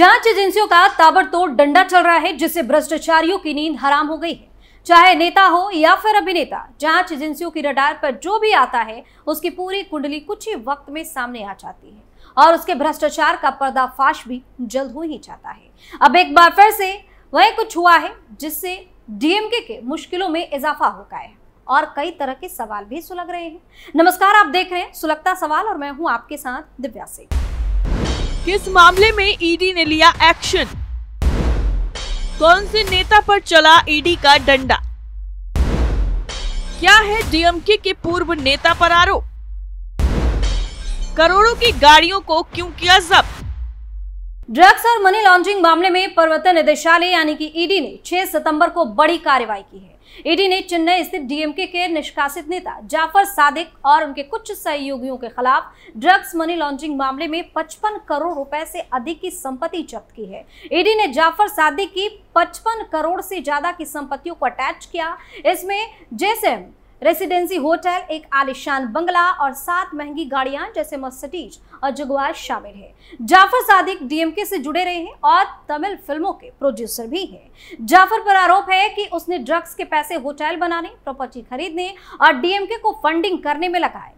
जांच एजेंसियों का ताबड़तोड़ डंडा चल रहा है जिससे भ्रष्टाचारियों की नींद हराम हो गई है चाहे नेता हो या फिर अभिनेता जांच एजेंसियों की रडार पर जो भी आता है उसकी पूरी कुंडली कुछ ही वक्त में सामने आ जाती है और उसके भ्रष्टाचार का पर्दाफाश भी जल्द हो ही जाता है अब एक बार फिर से वही कुछ हुआ है जिससे डीएमके के मुश्किलों में इजाफा हो गया है और कई तरह के सवाल भी सुलग रहे हैं नमस्कार आप देख रहे हैं सुलगता सवाल और मैं हूं आपके साथ दिव्या सिंह किस मामले में ईडी ने लिया एक्शन कौन से नेता पर चला ईडी का डंडा क्या है डीएमके के पूर्व नेता पर आरोप करोड़ों की गाड़ियों को क्यों किया जब्त ड्रग्स और मनी लॉन्ड्रिंग मामले में प्रवर्तन निदेशालय यानी कि ईडी ने 6 सितंबर को बड़ी कार्रवाई की है ईडी ने चेन्नई स्थित डीएमके के निष्कासित नेता जाफर सादिक और उनके कुछ सहयोगियों के खिलाफ ड्रग्स मनी लॉन्ड्रिंग मामले में 55 करोड़ रुपए से अधिक की संपत्ति जब्त की है ईडी ने जाफर सादिक की 55 करोड़ से ज्यादा की संपत्तियों को अटैच किया इसमें जैसे रेसिडेंसी होटल एक आलिशान बंगला और सात महंगी गाड़ियां जैसे मर्सिडीज और जगुआर शामिल है जाफर सादिक डीएमके से जुड़े रहे हैं और तमिल फिल्मों के प्रोड्यूसर भी हैं जाफर पर आरोप है कि उसने ड्रग्स के पैसे होटल बनाने प्रॉपर्टी खरीदने और डीएमके को फंडिंग करने में लगाए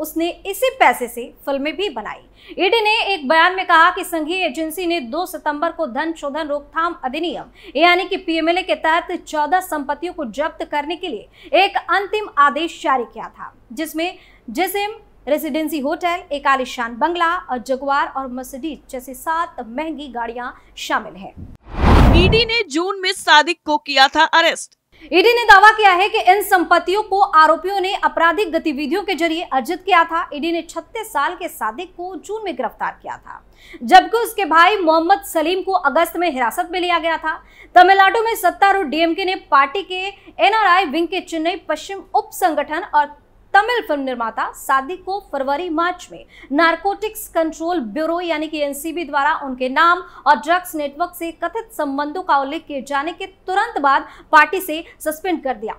उसने इसी पैसे से फिल्में भी बनाई ईडी e ने एक बयान में कहा कि संघीय एजेंसी ने 2 सितंबर को धन शोधन रोकथाम अधिनियम यानी कि पीएमएलए के तहत 14 संपत्तियों को जब्त करने के लिए एक अंतिम आदेश जारी किया था जिसमें जिसम रेसिडेंसी होटल एक आलिशान बंगला और जगवार और मर्सिडीज जैसी सात महंगी गाड़ियां शामिल है ईडी e ने जून में सादिक को किया था अरेस्ट ईडी ने दावा किया है कि इन संपत्तियों को आरोपियों ने आपराधिक गतिविधियों के जरिए अर्जित किया था ईडी ने 36 साल के सादिक को जून में गिरफ्तार किया था जबकि उसके भाई मोहम्मद सलीम को अगस्त में हिरासत में लिया गया था तमिलनाडु में सत्तारूढ़ डीएमके ने पार्टी के एनआरआई विंग के चेन्नई पश्चिम उप संगठन और तमिल फिल्म निर्माता सादिक को फरवरी मार्च में नारकोटिक्स कंट्रोल ब्यूरो यानी कि एनसीबी द्वारा उनके नाम और ड्रग्स नेटवर्क से कथित संबंधों का उल्लेख किए जाने के तुरंत बाद पार्टी से सस्पेंड कर दिया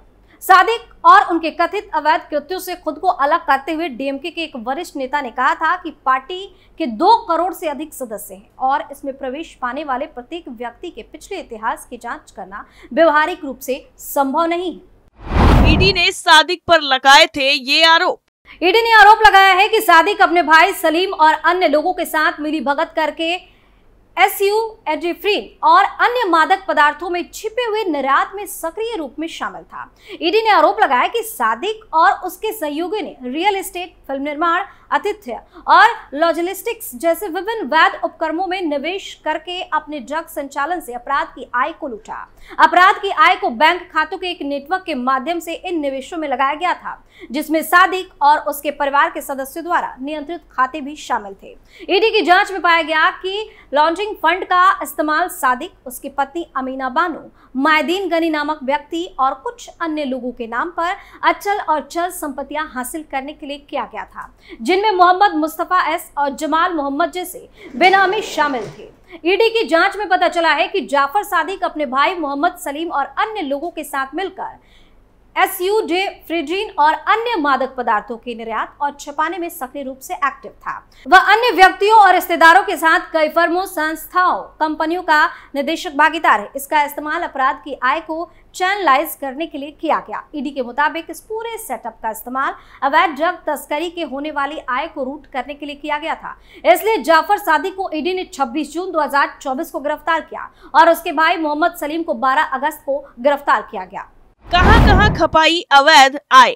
सादिक और उनके कथित अवैध कृत्यों से खुद को अलग करते हुए डीएमके के एक वरिष्ठ नेता ने कहा था कि पार्टी के दो करोड़ से अधिक सदस्य हैं और इसमें प्रवेश पाने वाले प्रत्येक व्यक्ति के पिछले इतिहास की जांच करना व्यवहारिक रूप से संभव नहीं है ईडी ने सादिक पर लगाए थे ये आरोप ईडी ने आरोप लगाया है कि सादिक अपने भाई सलीम और अन्य लोगों के साथ मिली भगत करके एसयू एड्रीफ्रीन और अन्य मादक पदार्थों में छिपे हुए निर्यात में सक्रिय रूप में शामिल था ईडी e ने आरोप लगाया कि सादिक और उसके सहयोगी ने रियल एस्टेट फिल्म निर्माण आतिथ्य और लॉजिस्टिक्स जैसे विभिन्न वैध उपक्रमों में निवेश करके अपने ड्रग संचालन से अपराध की आय को लूटा अपराध की आय को बैंक खातों के एक नेटवर्क के माध्यम से इन निवेशों में लगाया गया था जिसमें सादिक और उसके परिवार के सदस्यों द्वारा नियंत्रित खाते भी शामिल थे ईडी e की जांच में पाया गया कि लॉन्ड्रिंग हाउसिंग फंड का इस्तेमाल सादिक उसकी पत्नी अमीना बानो मायदीन गनी नामक व्यक्ति और कुछ अन्य लोगों के नाम पर अचल और चल संपत्तियां हासिल करने के लिए किया गया था जिनमें मोहम्मद मुस्तफ़ा एस और जमाल मोहम्मद जैसे बेनामी शामिल थे ईडी e की जांच में पता चला है कि जाफर सादिक अपने भाई मोहम्मद सलीम और अन्य लोगों के साथ मिलकर एस यू डे फ्रिजीन और अन्य मादक पदार्थों के निर्यात और छपाने में सक्रिय रूप से एक्टिव था वह अन्य व्यक्तियों और रिश्तेदारों के साथ कई फर्मों संस्थाओं कंपनियों का निदेशक भागीदार है इसका इस्तेमाल अपराध की आय को चैनलाइज करने के लिए किया गया ईडी e के मुताबिक इस पूरे सेटअप का इस्तेमाल अवैध ड्रग तस्करी के होने वाली आय को रूट करने के लिए किया गया था इसलिए जाफर सादी को ईडी e ने 26 जून 2024 को गिरफ्तार किया और उसके भाई मोहम्मद सलीम को 12 अगस्त को गिरफ्तार किया गया कहां कहां खपाई अवैध आय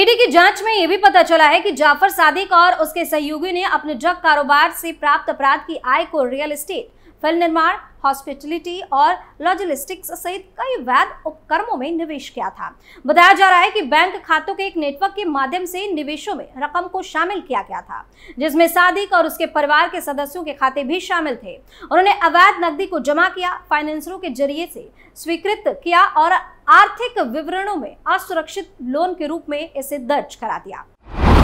ईडी की जांच में ये भी पता चला है कि जाफर सादिक और उसके सहयोगी ने अपने ड्रग कारोबार से प्राप्त अपराध की आय को रियल एस्टेट फिल्म निर्माण हॉस्पिटलिटी और लॉजिस्टिक्स सहित कई वैध उपक्रमों में निवेश किया था बताया जा रहा है कि बैंक खातों के एक नेटवर्क के माध्यम से निवेशों में रकम को शामिल किया गया था जिसमें सादिक और उसके परिवार के सदस्यों के खाते भी शामिल थे उन्होंने अवैध नकदी को जमा किया फाइनेंसरों के जरिए से स्वीकृत किया और आर्थिक विवरणों में असुरक्षित लोन के रूप में इसे दर्ज करा दिया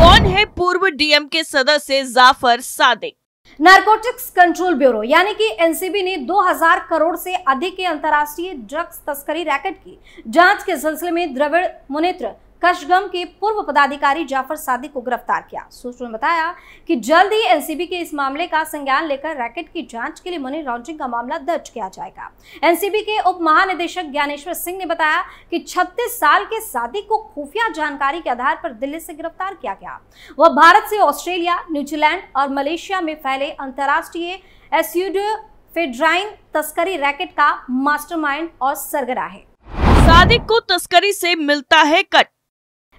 कौन है पूर्व डीएम के सदस्य Jafar Sadiq narcotics control bureau यानी कि एनसीबी ने 2000 करोड़ से अधिक के अंतर्राष्ट्रीय ड्रग्स तस्करी रैकेट की जांच के सिलसिले में द्रविड़ मुनेत्र कशगम के पूर्व पदाधिकारी जाफर सादिक को गिरफ्तार किया सूत्रों ने बताया कि जल्द ही एनसीबी के इस मामले का संज्ञान लेकर रैकेट की जांच के लिए मनी लॉन्ड्रिंग का मामला दर्ज किया जाएगा एनसीबी के उप महानिदेशक ज्ञानेश्वर सिंह ने बताया कि 36 साल के सादिक को खुफिया जानकारी के आधार पर दिल्ली से गिरफ्तार किया गया वह भारत से ऑस्ट्रेलिया न्यूजीलैंड और मलेशिया में फैले अंतर्राष्ट्रीय एस्यूड फेड्राइन तस्करी रैकेट का मास्टर और सरगरा है सादिक को तस्करी से मिलता है कट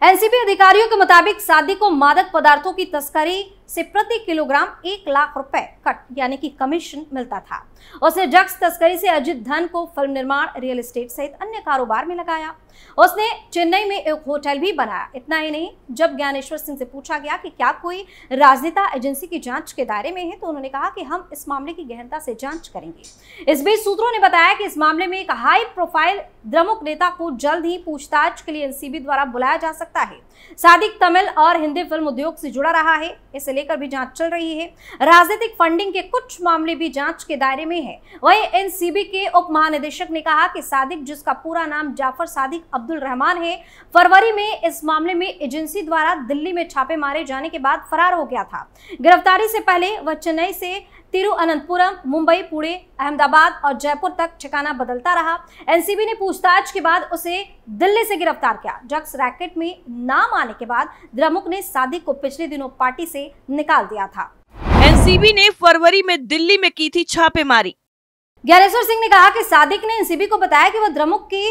एनसीबी अधिकारियों के मुताबिक सादी को मादक पदार्थों की तस्करी से प्रति किलोग्राम एक लाख रुपए कट यानी कि कमीशन मिलता था उसने ड्रग्स तस्करी से अर्जित धन को फिल्म निर्माण रियल एस्टेट सहित अन्य कारोबार में लगाया उसने चेन्नई में एक होटल भी बनाया इतना ही नहीं जब ज्ञानेश्वर सिंह से पूछा गया कि क्या कोई राजनेता एजेंसी की जांच के दायरे में है तो उन्होंने कहा कि हम इस मामले की गहनता से जांच करेंगे इस बीच सूत्रों ने बताया कि इस मामले में एक हाई प्रोफाइल द्रमुक नेता को जल्द ही पूछताछ के लिए एनसीबी द्वारा बुलाया जा सकता है सादिक तमिल और हिंदी फिल्म उद्योग से जुड़ा रहा है इसे लेकर भी जांच चल रही है राजनीतिक फंडिंग के कुछ मामले भी जांच के दायरे में है वही एनसीबी के उप महानिदेशक ने कहा कि सादिक जिसका पूरा नाम जाफर सादिक अब्दुल रहमान है फरवरी में इस मामले में एजेंसी द्वारा दिल्ली में छापे मारे जाने के बाद फरार हो गया था गिरफ्तारी से पहले वह चेन्नई से तिरुअनंतपुरम मुंबई पुणे अहमदाबाद और जयपुर तक ठिकाना बदलता रहा एनसीबी ने पूछताछ के बाद उसे दिल्ली से गिरफ्तार किया ड्रग्स रैकेट में नाम आने के बाद द्रमुक ने सादिक को पिछले दिनों पार्टी से निकाल दिया था एनसीबी ने फरवरी में दिल्ली में की थी छापेमारी ज्ञानेश्वर सिंह ने कहा कि सादिक ने एनसीबी को बताया कि वह द्रमुक की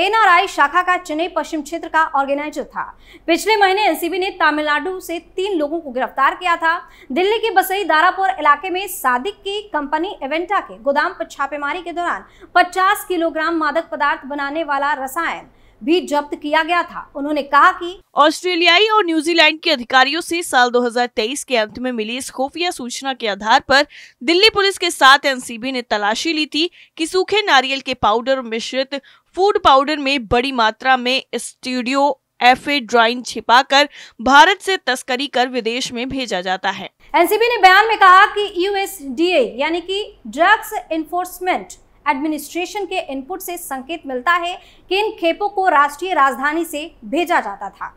एनआरआई शाखा का चेन्नई पश्चिम क्षेत्र का ऑर्गेनाइजर था पिछले महीने एनसीबी ने तमिलनाडु से तीन लोगों को गिरफ्तार किया था दिल्ली के बसई दारापुर इलाके में सादिक की कंपनी एवेंटा के गोदाम पर छापेमारी के दौरान पचास किलोग्राम मादक पदार्थ बनाने वाला रसायन भी जब्त किया गया था उन्होंने कहा कि ऑस्ट्रेलियाई और न्यूजीलैंड के अधिकारियों से साल 2023 के अंत में मिली इस खुफिया सूचना के आधार पर दिल्ली पुलिस के साथ एनसीबी ने तलाशी ली थी कि सूखे नारियल के पाउडर मिश्रित फूड पाउडर में बड़ी मात्रा में स्टूडियो एफ ए ड्राइन छिपाकर भारत से तस्करी कर विदेश में भेजा जाता है एनसीबी ने बयान में कहा कि यूएसडीए यानी कि ड्रग्स इन्फोर्समेंट एडमिनिस्ट्रेशन के इनपुट से संकेत मिलता है कि इन खेपों को राष्ट्रीय राजधानी से भेजा जाता था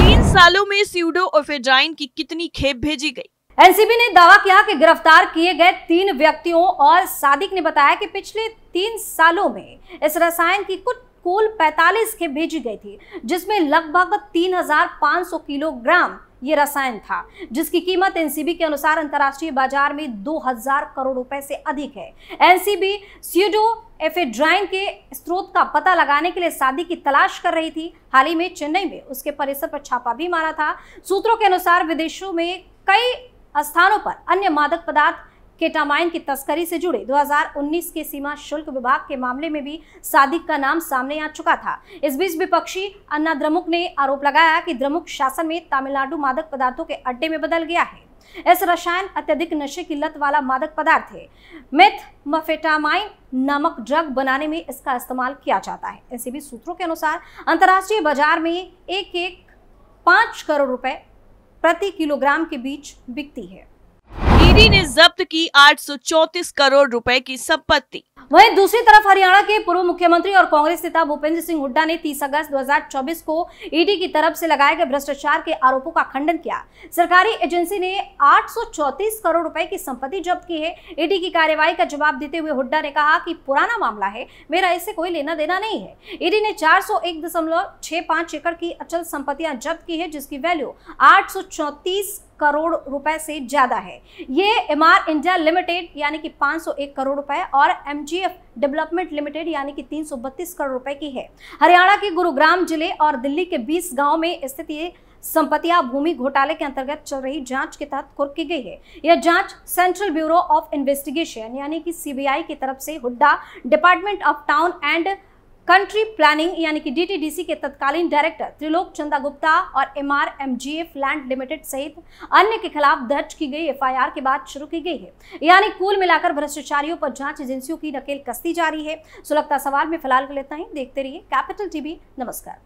तीन सालों में स्यूडो ओफेजाइन की कितनी खेप भेजी गई एनसीबी ने दावा किया कि गिरफ्तार किए गए तीन व्यक्तियों और सादिक ने बताया कि पिछले तीन सालों में इस रसायन की कुछ कुल 45 खेप भेजी गई थी जिसमें लगभग 3,500 किलोग्राम ये रसायन था जिसकी कीमत एनसीबी के अनुसार अंतरराष्ट्रीय बाजार में 2000 करोड़ रुपए से अधिक है एनसीबी सीडो एफेड्राइन के स्रोत का पता लगाने के लिए सादिक की तलाश कर रही थी हाल ही में चेन्नई में उसके परिसर पर छापा भी मारा था सूत्रों के अनुसार विदेशों में कई स्थानों पर अन्य मादक पदार्थ केटामाइन की तस्करी से जुड़े 2019 के सीमा शुल्क विभाग के मामले में भी सादिक का नाम सामने आ चुका था इस बीच विपक्षी अन्ना द्रमुक ने आरोप लगाया कि द्रमुक शासन में तमिलनाडु मादक पदार्थों के अड्डे में बदल गया है इस रसायन अत्यधिक नशे की लत वाला मादक पदार्थ है मिथ मफेटामाइन नामक ड्रग बनाने में इसका इस्तेमाल किया जाता है ऐसे भी सूत्रों के अनुसार अंतर्राष्ट्रीय बाजार में एक एक पांच करोड़ रुपए प्रति किलोग्राम के बीच बिकती है ईडी ने जब्त की 834 करोड़ रुपए की संपत्ति वहीं दूसरी तरफ हरियाणा के पूर्व मुख्यमंत्री और कांग्रेस नेता भूपेंद्र सिंह हुड्डा ने 30 अगस्त 2024 को ईडी की तरफ से लगाए गए भ्रष्टाचार के आरोपों का खंडन किया सरकारी एजेंसी ने 834 करोड़ रुपए की संपत्ति जब्त की है ईडी की कार्यवाही का जवाब देते हुए हुड्डा ने कहा कि पुराना मामला है मेरा इससे कोई लेना देना नहीं है ईडी ने चार एकड़ की अचल संपत्तियां जब्त की है जिसकी वैल्यू आठ करोड़ रुपए से ज़्यादा है ये एम आर इंडिया लिमिटेड यानी कि 501 करोड़ रुपए और एम डेवलपमेंट लिमिटेड यानी कि 332 करोड़ रुपए की है हरियाणा के गुरुग्राम जिले और दिल्ली के 20 गांव में स्थित ये संपत्तियां भूमि घोटाले के अंतर्गत चल रही जांच के तहत कुर्क की गई है यह जांच सेंट्रल ब्यूरो ऑफ इन्वेस्टिगेशन यानी कि सीबीआई की तरफ से Hooda department of town and country planning यानी कि डीटीडीसी के तत्कालीन डायरेक्टर त्रिलोक चंदा गुप्ता और एमआरएमजीएफ लैंड लिमिटेड सहित अन्य के खिलाफ दर्ज की गई एफआईआर के बाद शुरू की गई है यानी कुल मिलाकर भ्रष्टाचारियों पर जांच एजेंसियों की नकेल कसती जा रही है सुलगता सवाल में फिलहाल को लेता ही देखते रहिए कैपिटल टीवी नमस्कार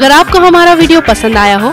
अगर आपको हमारा वीडियो पसंद आया हो